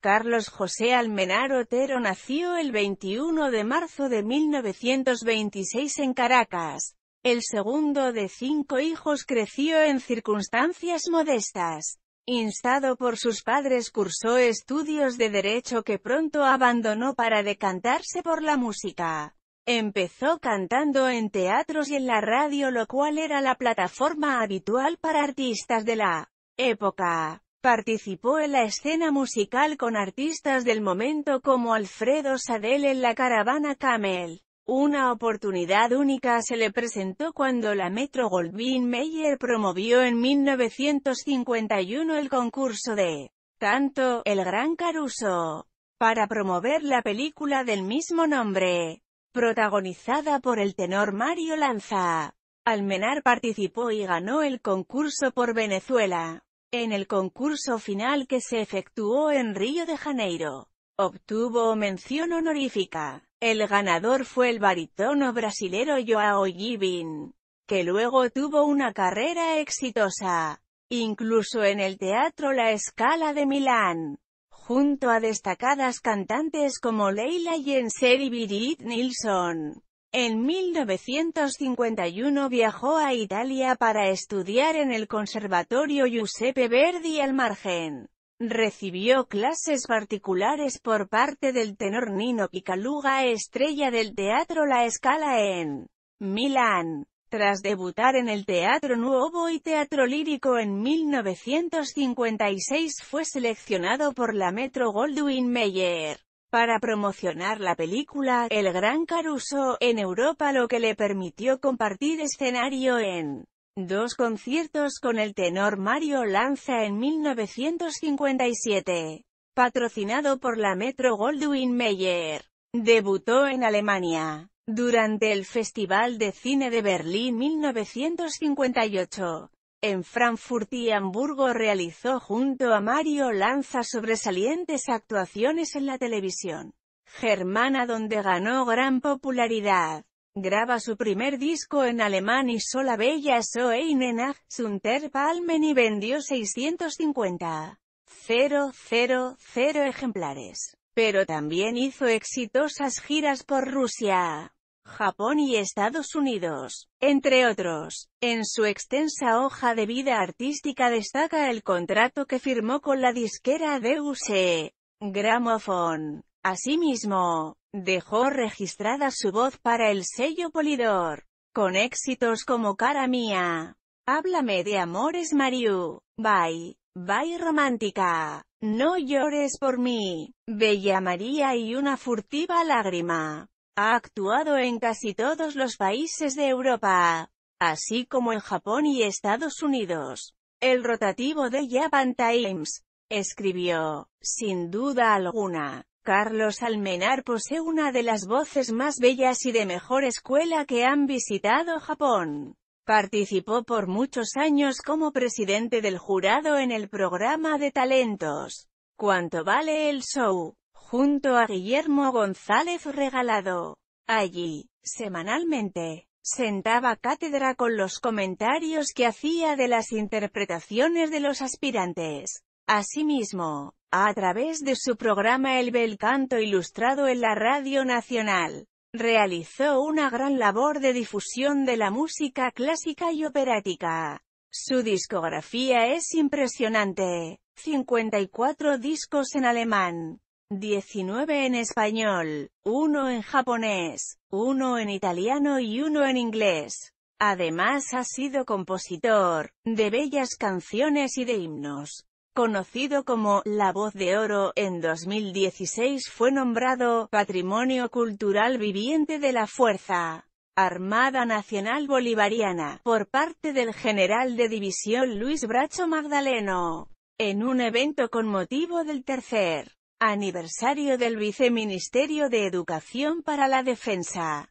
Carlos José Almenar Otero nació el 21 de marzo de 1926 en Caracas. El segundo de cinco hijos creció en circunstancias modestas. Instado por sus padres cursó estudios de derecho que pronto abandonó para decantarse por la música. Empezó cantando en teatros y en la radio lo cual era la plataforma habitual para artistas de la época. Participó en la escena musical con artistas del momento como Alfredo Sadel en la caravana Camel. Una oportunidad única se le presentó cuando la Metro Goldwyn Mayer promovió en 1951 el concurso de Tanto, el Gran Caruso, para promover la película del mismo nombre, protagonizada por el tenor Mario Lanza. Almenar participó y ganó el concurso por Venezuela. En el concurso final que se efectuó en Río de Janeiro, obtuvo mención honorífica. El ganador fue el barítono brasilero Joao Givin, que luego tuvo una carrera exitosa, incluso en el Teatro La Escala de Milán, junto a destacadas cantantes como Leila Jensen y Birgit Nilsson. En 1951 viajó a Italia para estudiar en el Conservatorio Giuseppe Verdi al margen. Recibió clases particulares por parte del tenor Nino Picaluga estrella del Teatro La Scala en Milán. Tras debutar en el Teatro Nuevo y Teatro Lírico en 1956 fue seleccionado por la Metro Goldwyn Mayer para promocionar la película El Gran Caruso en Europa lo que le permitió compartir escenario en dos conciertos con el tenor Mario Lanza en 1957, patrocinado por la Metro Goldwyn Mayer. Debutó en Alemania, durante el Festival de Cine de Berlín 1958, en Frankfurt y Hamburgo realizó junto a Mario Lanza sobresalientes actuaciones en la televisión germana donde ganó gran popularidad. Graba su primer disco en alemán y sola bella so einenach, Sunter Palmen y vendió 650.000 ejemplares. Pero también hizo exitosas giras por Rusia. Japón y Estados Unidos, entre otros. En su extensa hoja de vida artística destaca el contrato que firmó con la disquera DUC e, Gramophone. Asimismo, dejó registrada su voz para el sello Polidor, con éxitos como Cara Mía, Háblame de Amores Mariu, Bye, Bye Romántica, No llores por mí, Bella María y una furtiva lágrima. Ha actuado en casi todos los países de Europa, así como en Japón y Estados Unidos. El rotativo de Japan Times escribió, sin duda alguna, Carlos Almenar posee una de las voces más bellas y de mejor escuela que han visitado Japón. Participó por muchos años como presidente del jurado en el programa de talentos. ¿Cuánto vale el show? junto a Guillermo González Regalado. Allí, semanalmente, sentaba cátedra con los comentarios que hacía de las interpretaciones de los aspirantes. Asimismo, a través de su programa El Bel Canto Ilustrado en la Radio Nacional, realizó una gran labor de difusión de la música clásica y operática. Su discografía es impresionante, 54 discos en alemán, 19 en español, 1 en japonés, 1 en italiano y 1 en inglés. Además ha sido compositor de bellas canciones y de himnos. Conocido como La Voz de Oro, en 2016 fue nombrado Patrimonio Cultural Viviente de la Fuerza Armada Nacional Bolivariana por parte del general de división Luis Bracho Magdaleno en un evento con motivo del tercer Aniversario del Viceministerio de Educación para la Defensa.